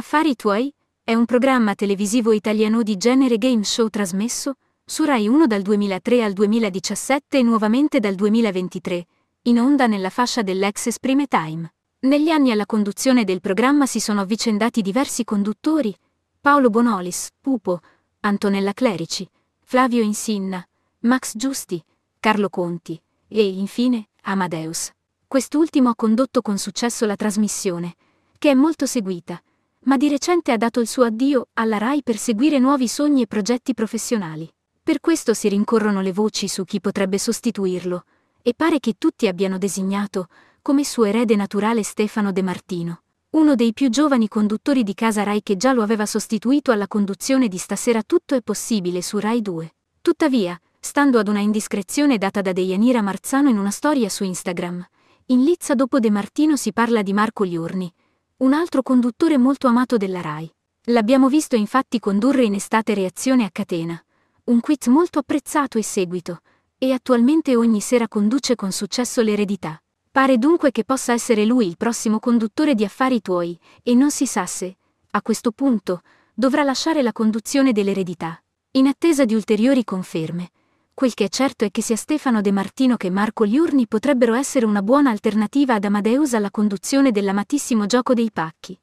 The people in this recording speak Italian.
Affari tuoi è un programma televisivo italiano di genere game show trasmesso su Rai 1 dal 2003 al 2017 e nuovamente dal 2023, in onda nella fascia dell'ex Prime Time. Negli anni alla conduzione del programma si sono avvicendati diversi conduttori, Paolo Bonolis, Pupo, Antonella Clerici, Flavio Insinna, Max Giusti, Carlo Conti e, infine, Amadeus. Quest'ultimo ha condotto con successo la trasmissione, che è molto seguita, ma di recente ha dato il suo addio alla RAI per seguire nuovi sogni e progetti professionali. Per questo si rincorrono le voci su chi potrebbe sostituirlo, e pare che tutti abbiano designato come suo erede naturale Stefano De Martino, uno dei più giovani conduttori di casa Rai che già lo aveva sostituito alla conduzione di Stasera tutto è possibile su Rai 2. Tuttavia, stando ad una indiscrezione data da Deianira Marzano in una storia su Instagram, in lizza dopo De Martino si parla di Marco Liorni, un altro conduttore molto amato della RAI. L'abbiamo visto infatti condurre in estate Reazione a Catena, un quiz molto apprezzato e seguito, e attualmente ogni sera conduce con successo l'eredità. Pare dunque che possa essere lui il prossimo conduttore di affari tuoi, e non si sa se, a questo punto, dovrà lasciare la conduzione dell'eredità. In attesa di ulteriori conferme, Quel che è certo è che sia Stefano De Martino che Marco Liurni potrebbero essere una buona alternativa ad Amadeus alla conduzione dell'amatissimo gioco dei pacchi.